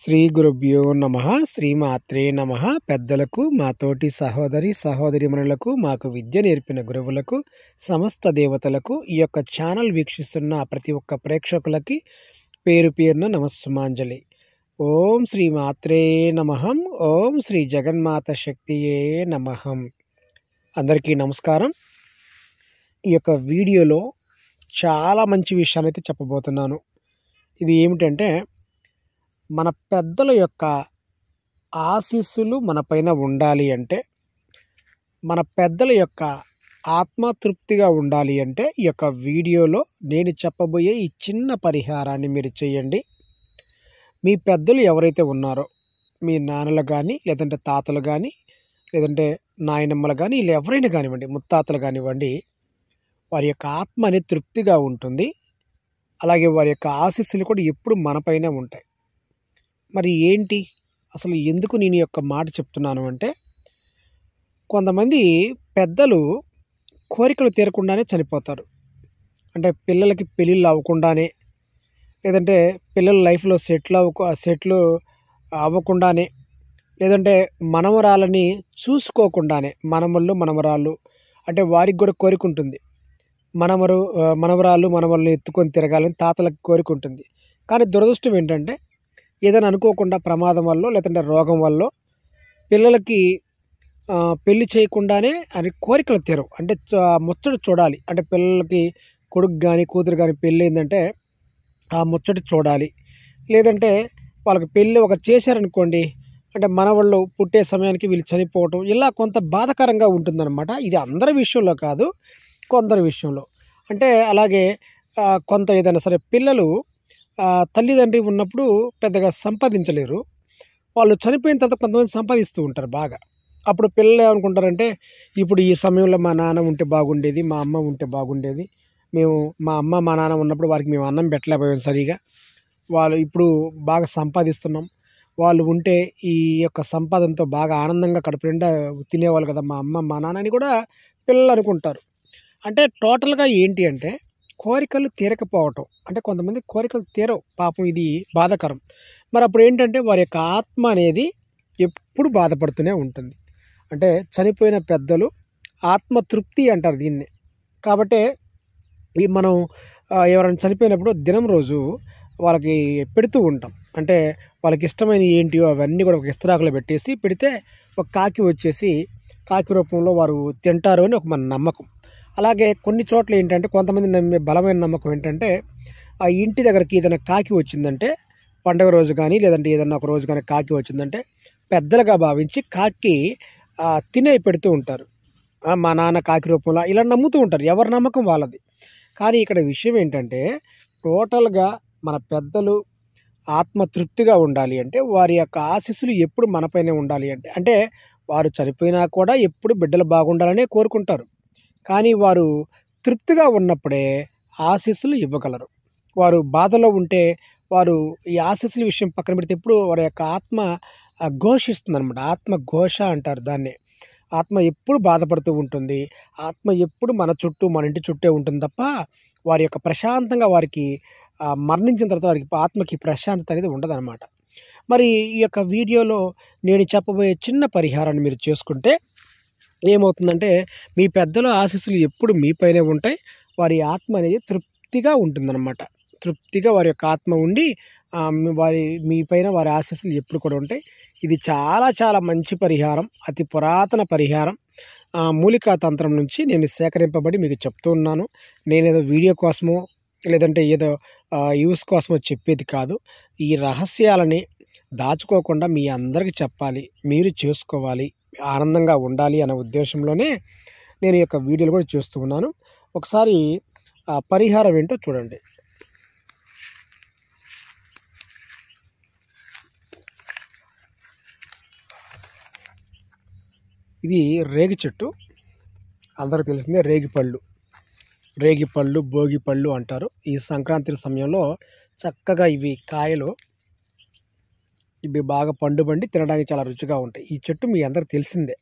శ్రీ గురుభ్యో నమ శ్రీమాత్రే నమ పెద్దలకు మాతోటి సహోదరి సహోదరిమణులకు మాకు విద్య నేర్పిన గురువులకు సమస్త దేవతలకు ఈ యొక్క ఛానల్ వీక్షిస్తున్న ప్రతి ఒక్క ప్రేక్షకులకి పేరు పేరున నమస్సుమాంజలి ఓం శ్రీ మాత్రే నమహం ఓం శ్రీ జగన్మాత శక్తియే నమహం అందరికీ నమస్కారం ఈ యొక్క వీడియోలో చాలా మంచి విషయాన్ని అయితే చెప్పబోతున్నాను ఇది ఏమిటంటే మన పెద్దల యొక్క ఆశీస్సులు మనపైన ఉండాలి అంటే మన పెద్దల యొక్క ఆత్మతృప్తిగా ఉండాలి అంటే ఈ యొక్క వీడియోలో నేను చెప్పబోయే ఈ చిన్న పరిహారాన్ని మీరు చేయండి మీ పెద్దలు ఎవరైతే ఉన్నారో మీ నాన్నలు కానీ లేదంటే తాతలు కానీ లేదంటే నాయనమ్మలు కానీ వీళ్ళు ఎవరైనా కానివ్వండి ముత్తాతలు కానివ్వండి వారి యొక్క ఆత్మ అనేది తృప్తిగా ఉంటుంది అలాగే వారి యొక్క ఆశీస్సులు కూడా ఎప్పుడు మనపైనే ఉంటాయి మరి ఏంటి అసలు ఎందుకు నేను యొక్క మాట చెప్తున్నాను అంటే కొంతమంది పెద్దలు కోరికలు తీరకుండానే చనిపోతారు అంటే పిల్లలకి పెళ్ళిళ్ళు అవ్వకుండానే లేదంటే పిల్లల లైఫ్లో సెటిల్ అవ్వ సెటిల్ అవ్వకుండానే లేదంటే మనమరాలని చూసుకోకుండానే మనమళ్ళు మనమరాళ్ళు అంటే వారికి కూడా కోరిక ఉంటుంది మనమరు మనమరాళ్ళు మనమల్ని ఎత్తుకొని తిరగాలని తాతలకు కోరిక ఉంటుంది కానీ దురదృష్టం ఏంటంటే ఏదైనా అనుకోకుండా ప్రమాదం వల్ల లేదంటే రోగం వల్ల పిల్లలకి పెళ్లి చేయకుండానే అని కోరికలు తీరవు అంటే ముచ్చటి చూడాలి అంటే పిల్లలకి కొడుకు కానీ కూతురు కానీ పెళ్ళి ఏంటంటే ఆ ముచ్చటి చూడాలి లేదంటే వాళ్ళకి పెళ్ళి ఒక చేశారనుకోండి అంటే మనవాళ్ళు పుట్టే సమయానికి వీళ్ళు చనిపోవటం ఇలా కొంత బాధకరంగా ఉంటుందన్నమాట ఇది అందరి విషయంలో కాదు కొందరి విషయంలో అంటే అలాగే కొంత ఏదైనా సరే పిల్లలు తల్లిదండ్రి ఉన్నప్పుడు పెద్దగా సంపాదించలేరు వాళ్ళు చనిపోయిన తర్వాత కొంతమంది సంపాదిస్తూ ఉంటారు బాగా అప్పుడు పిల్లలు ఏమనుకుంటారంటే ఇప్పుడు ఈ సమయంలో మా నాన్న ఉంటే బాగుండేది మా అమ్మ ఉంటే బాగుండేది మేము మా అమ్మ మా నాన్న ఉన్నప్పుడు వారికి మేము అన్నం పెట్టలేకపోయాం సరిగా వాళ్ళు ఇప్పుడు బాగా సంపాదిస్తున్నాం వాళ్ళు ఉంటే ఈ యొక్క సంపాదనతో బాగా ఆనందంగా కడుపు నిండా తినేవాళ్ళు కదా మా అమ్మ మా నాన్న అని కూడా పిల్లలు అనుకుంటారు అంటే టోటల్గా ఏంటి అంటే కోరికలు తీరకపోవటం అంటే కొంతమంది కోరికలు తీరవు పాపం ఇది బాధాకరం మరి అప్పుడు ఏంటంటే వారి యొక్క ఆత్మ అనేది ఎప్పుడు బాధపడుతూనే ఉంటుంది అంటే చనిపోయిన పెద్దలు ఆత్మతృప్తి అంటారు దీన్ని కాబట్టి మనం ఎవరైనా చనిపోయినప్పుడు దినం రోజు వాళ్ళకి పెడుతూ ఉంటాం అంటే వాళ్ళకి ఇష్టమైన ఏంటివో అవన్నీ కూడా ఒక ఇస్తరాకులో పెట్టేసి పెడితే ఒక కాకి వచ్చేసి కాకి రూపంలో వారు తింటారు అని ఒక మన నమ్మకం అలాగే కొన్ని చోట్ల ఏంటంటే కొంతమంది నమ్మే బలమైన నమ్మకం ఏంటంటే ఆ ఇంటి దగ్గరికి ఏదైనా కాకి వచ్చిందంటే పండగ రోజు కానీ లేదంటే ఏదన్నా ఒక రోజు కానీ కాకి వచ్చిందంటే పెద్దలుగా భావించి కాకి తినే పెడుతూ ఉంటారు మా నాన్న కాకి రూపంలో ఇలా నమ్ముతూ ఉంటారు ఎవరి నమ్మకం వాళ్ళది కానీ ఇక్కడ విషయం ఏంటంటే టోటల్గా మన పెద్దలు ఆత్మతృప్తిగా ఉండాలి అంటే వారి యొక్క ఆశీస్సులు ఎప్పుడు మనపైనే ఉండాలి అంటే అంటే వారు చనిపోయినా కూడా ఎప్పుడు బిడ్డలు బాగుండాలనే కోరుకుంటారు కానీ వారు తృప్తిగా ఉన్నప్పుడే ఆశీస్సులు ఇవ్వగలరు వారు బాధలో ఉంటే వారు ఈ ఆశీస్సుల విషయం పక్కన పెడితే ఎప్పుడు వారి యొక్క ఆత్మ ఘోషిస్తుందన్నమాట ఆత్మ ఘోష అంటారు దాన్ని ఆత్మ ఎప్పుడు బాధపడుతూ ఉంటుంది ఆత్మ ఎప్పుడు మన చుట్టూ మన ఇంటి చుట్టే ఉంటుంది తప్ప వారి యొక్క ప్రశాంతంగా వారికి మరణించిన తర్వాత వారికి ఆత్మకి ప్రశాంతత అనేది ఉండదన్నమాట మరి ఈ యొక్క వీడియోలో నేను చెప్పబోయే చిన్న పరిహారాన్ని మీరు చేసుకుంటే ఏమవుతుందంటే మీ పెద్దల ఆశీస్సులు ఎప్పుడు మీపైనే ఉంటాయి వారి ఆత్మ అనేది తృప్తిగా ఉంటుందన్నమాట తృప్తిగా వారి యొక్క ఆత్మ ఉండి వారి మీ పైన వారి ఆశీస్సులు ఎప్పుడు కూడా ఉంటాయి ఇది చాలా చాలా మంచి పరిహారం అతి పురాతన పరిహారం మూలికా తంత్రం నుంచి నేను సేకరింపబడి మీకు చెప్తూ ఉన్నాను నేనేదో వీడియో కోసమో లేదంటే ఏదో యూస్ కోసమో చెప్పేది కాదు ఈ రహస్యాలని దాచుకోకుండా మీ అందరికీ చెప్పాలి మీరు చేసుకోవాలి ఆనందంగా ఉండాలి అనే ఉద్దేశంలోనే నేను ఈ యొక్క వీడియోలు కూడా చేస్తూ ఉన్నాను ఒకసారి పరిహారం ఏంటో చూడండి ఇది రేగి చెట్టు అందరూ తెలిసిందే రేగిపళ్ళు రేగిపళ్ళు భోగిపళ్ళు అంటారు ఈ సంక్రాంతి సమయంలో చక్కగా ఇవి కాయలు ఇవి బాగా పండు పండి తినడానికి చాలా రుచిగా ఉంటాయి ఈ చెట్టు మీ అందరికి తెలిసిందే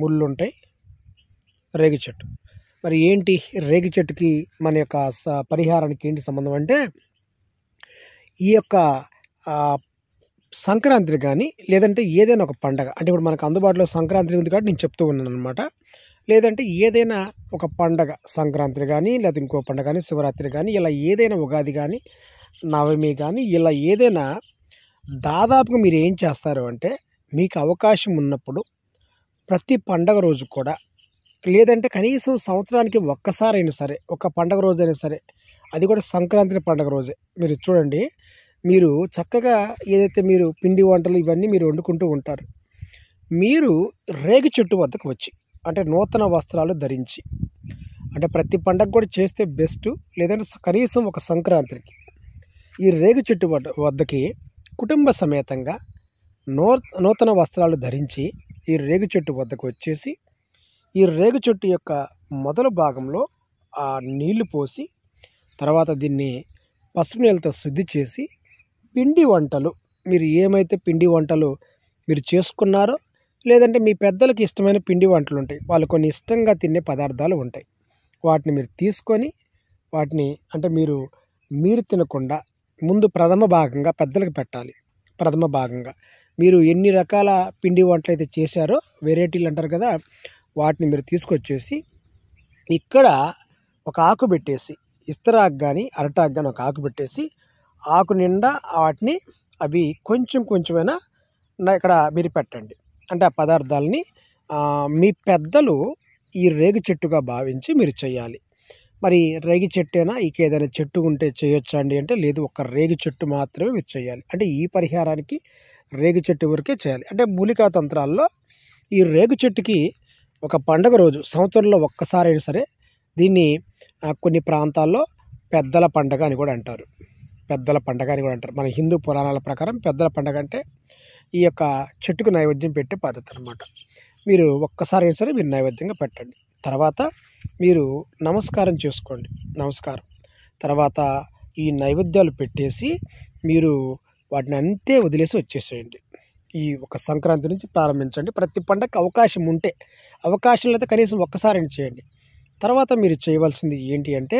ముళ్ళు ఉంటాయి రేగి చెట్టు మరి ఏంటి రేగి చెట్టుకి మన యొక్క పరిహారానికి ఏంటి సంబంధం అంటే ఈ యొక్క సంక్రాంతి కానీ లేదంటే ఏదైనా ఒక పండగ అంటే ఇప్పుడు మనకు అందుబాటులో సంక్రాంతి ఉంది కాబట్టి నేను చెప్తూ ఉన్నాను అనమాట లేదంటే ఏదైనా ఒక పండగ సంక్రాంతి కానీ లేదా ఇంకో పండగ కానీ శివరాత్రి కానీ ఇలా ఏదైనా ఉగాది కానీ నవమి కానీ ఇలా ఏదైనా దాదాపుగా మీరు ఏం చేస్తారు అంటే మీకు అవకాశం ఉన్నప్పుడు ప్రతి పండగ రోజు కూడా లేదంటే కనీసం సంవత్సరానికి ఒక్కసారైనా సరే ఒక పండగ రోజైనా సరే అది కూడా సంక్రాంతి పండగ రోజే మీరు చూడండి మీరు చక్కగా ఏదైతే మీరు పిండి వంటలు ఇవన్నీ మీరు వండుకుంటూ ఉంటారు మీరు రేగు చెట్టు వద్దకు వచ్చి అంటే నూతన వస్త్రాలు ధరించి అంటే ప్రతి పండగ కూడా చేస్తే బెస్ట్ లేదంటే కనీసం ఒక సంక్రాంతికి ఈ రేగు చెట్టు వద్దకి కుటుంబ సమేతంగా నూ నూతన వస్త్రాలు ధరించి ఈ రేగు చెట్టు వద్దకు వచ్చేసి ఈ రేగు చెట్టు యొక్క మొదల భాగంలో ఆ నీళ్లు పోసి తర్వాత దీన్ని పసుపు నీళ్ళతో శుద్ధి చేసి పిండి వంటలు మీరు ఏమైతే పిండి వంటలు మీరు చేసుకున్నారో లేదంటే మీ పెద్దలకు ఇష్టమైన పిండి వంటలు ఉంటాయి వాళ్ళు కొన్ని ఇష్టంగా తినే పదార్థాలు ఉంటాయి వాటిని మీరు తీసుకొని వాటిని అంటే మీరు మీరు తినకుండా ముందు ప్రథమ భాగంగా పెద్దలకు పెట్టాలి ప్రథమ భాగంగా మీరు ఎన్ని రకాల పిండి వంటలు అయితే చేశారో వెరైటీలు అంటారు కదా వాటిని మీరు తీసుకొచ్చేసి ఇక్కడ ఒక ఆకు పెట్టేసి ఇస్తరాకు కానీ అరటాకు కానీ ఒక ఆకు పెట్టేసి ఆకు నిండా వాటిని అవి కొంచెం కొంచెమైనా ఇక్కడ మీరు పెట్టండి అంటే ఆ పదార్థాలని మీ పెద్దలు ఈ రేగు చెట్టుగా భావించి మీరు చేయాలి మరి రేగి చెట్టేనా ఇక ఏదైనా చెట్టు ఉంటే చేయొచ్చా అండి అంటే లేదు ఒక రేగి చెట్టు మాత్రమే మీరు చేయాలి అంటే ఈ పరిహారానికి రేగి చెట్టు వరకే చేయాలి అంటే మూలికా తంత్రాల్లో ఈ రేగు చెట్టుకి ఒక పండగ రోజు సంవత్సరంలో ఒక్కసారి అయినా సరే దీన్ని కొన్ని ప్రాంతాల్లో పెద్దల పండగ అని కూడా అంటారు పెద్దల పండగ అని కూడా అంటారు మన హిందూ పురాణాల ప్రకారం పెద్దల పండగ అంటే ఈ యొక్క చెట్టుకు నైవేద్యం పెట్టే పద్ధతి అనమాట మీరు ఒక్కసారి అయినా సరే మీరు నైవేద్యంగా పెట్టండి తర్వాత మీరు నమస్కారం చేసుకోండి నమస్కారం తర్వాత ఈ నైవేద్యాలు పెట్టేసి మీరు వాటిని అంతే వదిలేసి వచ్చేసేయండి ఈ ఒక సంక్రాంతి నుంచి ప్రారంభించండి ప్రతి పండగకి అవకాశం ఉంటే అవకాశం లేదా కనీసం ఒక్కసారి చేయండి తర్వాత మీరు చేయవలసింది ఏంటి అంటే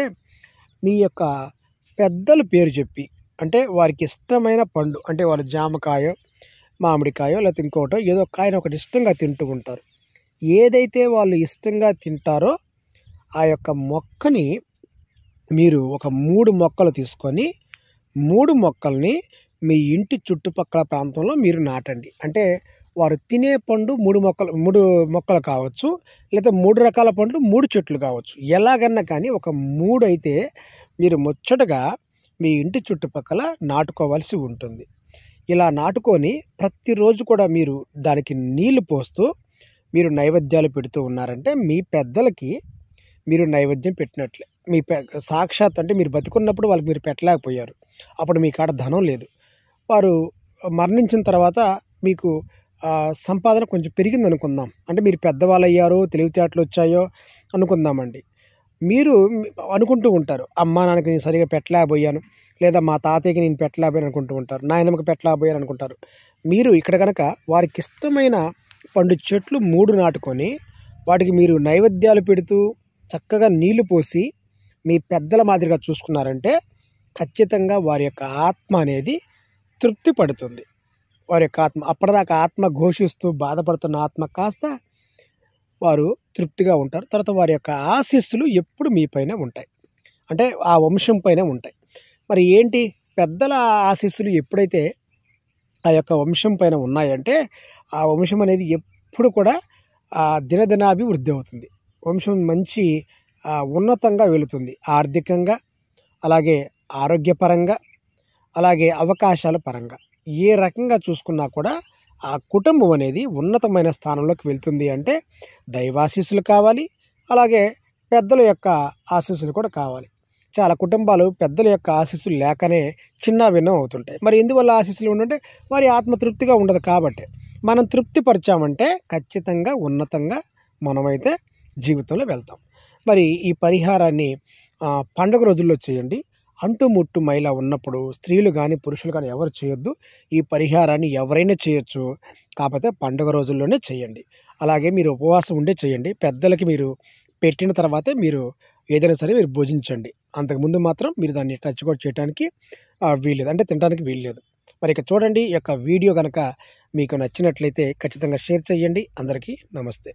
మీ యొక్క పెద్దలు పేరు చెప్పి అంటే వారికి ఇష్టమైన పండు అంటే వాళ్ళ జామకాయో మామిడికాయో లేకపోతే ఇంకోటో ఏదో కాయను ఒకటి ఇష్టంగా తింటూ ఉంటారు ఏదైతే వాళ్ళు ఇష్టంగా తింటారో ఆ యొక్క మొక్కని మీరు ఒక మూడు మొక్కలు తీసుకొని మూడు మొక్కల్ని మీ ఇంటి చుట్టుపక్కల ప్రాంతంలో మీరు నాటండి అంటే వారు తినే పండు మూడు మొక్కలు మూడు మొక్కలు కావచ్చు లేదా మూడు రకాల పండ్లు మూడు చెట్లు కావచ్చు ఎలాగన్నా కానీ ఒక మూడు అయితే మీరు ముచ్చటగా మీ ఇంటి చుట్టుపక్కల నాటుకోవాల్సి ఉంటుంది ఇలా నాటుకొని ప్రతిరోజు కూడా మీరు దానికి నీళ్లు పోస్తూ మీరు నైవేద్యాలు పెడుతూ ఉన్నారంటే మీ పెద్దలకి మీరు నైవేద్యం పెట్టినట్లే మీ సాక్షాత్ అంటే మీరు బతుకున్నప్పుడు వాళ్ళకి మీరు పెట్టలేకపోయారు అప్పుడు మీ కాడ ధనం లేదు వారు మరణించిన తర్వాత మీకు సంపాదన కొంచెం పెరిగింది అనుకుందాం అంటే మీరు పెద్దవాళ్ళు అయ్యారో తెలివితేటలు వచ్చాయో అనుకుందామండి మీరు అనుకుంటూ ఉంటారు అమ్మా నాన్నకి నేను సరిగా పెట్టలేకపోయాను లేదా మా తాతయ్యకి నేను పెట్టలేకపోయాను అనుకుంటూ ఉంటారు నాయనమ్మకి పెట్టలేకపోయాను అనుకుంటారు మీరు ఇక్కడ కనుక వారికి ఇష్టమైన పండు చెట్లు మూడు నాటుకొని వాటికి మీరు నైవేద్యాలు పెడుతూ చక్కగా నీళ్లు పోసి మీ పెద్దల మాదిరిగా చూసుకున్నారంటే ఖచ్చితంగా వారి యొక్క ఆత్మ అనేది తృప్తి పడుతుంది వారి యొక్క ఆత్మ అప్పటిదాకా ఆత్మ ఘోషిస్తూ బాధపడుతున్న ఆత్మ కాస్త వారు తృప్తిగా ఉంటారు తర్వాత వారి యొక్క ఆశీస్సులు ఎప్పుడు మీపైన ఉంటాయి అంటే ఆ వంశం పైన ఉంటాయి మరి ఏంటి పెద్దల ఆశీస్సులు ఎప్పుడైతే ఆ యొక్క వంశం పైన ఉన్నాయంటే ఆ వంశం అనేది ఎప్పుడు కూడా దినదినాభివృద్ధి అవుతుంది వంశం మంచి ఉన్నతంగా వెళుతుంది ఆర్థికంగా అలాగే ఆరోగ్యపరంగా అలాగే అవకాశాల పరంగా ఏ రకంగా చూసుకున్నా కూడా ఆ కుటుంబం అనేది ఉన్నతమైన స్థానంలోకి వెళ్తుంది అంటే దైవాశీస్సులు కావాలి అలాగే పెద్దల యొక్క ఆశీస్సులు కూడా కావాలి చాలా కుటుంబాలు పెద్దల యొక్క ఆశీస్సులు లేకనే చిన్న భిన్నం అవుతుంటాయి మరి ఎందువల్ల ఆశీస్సులు ఉంటుంటే వారి ఆత్మతృప్తిగా ఉండదు కాబట్టి మనం తృప్తిపరచామంటే ఖచ్చితంగా ఉన్నతంగా మనమైతే జీవితంలో వెళ్తాం మరి ఈ పరిహారాన్ని పండుగ రోజుల్లో చేయండి అంటుముట్టు మహిళ ఉన్నప్పుడు స్త్రీలు కానీ పురుషులు కానీ ఎవరు చేయొద్దు ఈ పరిహారాన్ని ఎవరైనా చేయొచ్చు కాకపోతే పండుగ రోజుల్లోనే చేయండి అలాగే మీరు ఉపవాసం ఉండే చేయండి పెద్దలకి మీరు పెట్టిన తర్వాతే మీరు ఏదైనా సరే మీరు భోజించండి అంతకుముందు మాత్రం మీరు దాన్ని టచ్ కూడా చేయడానికి వీల్లేదు అంటే తినడానికి వీల్లేదు మరి ఇక చూడండి ఈ యొక్క వీడియో కనుక మీకు నచ్చినట్లయితే ఖచ్చితంగా షేర్ చేయండి అందరికీ నమస్తే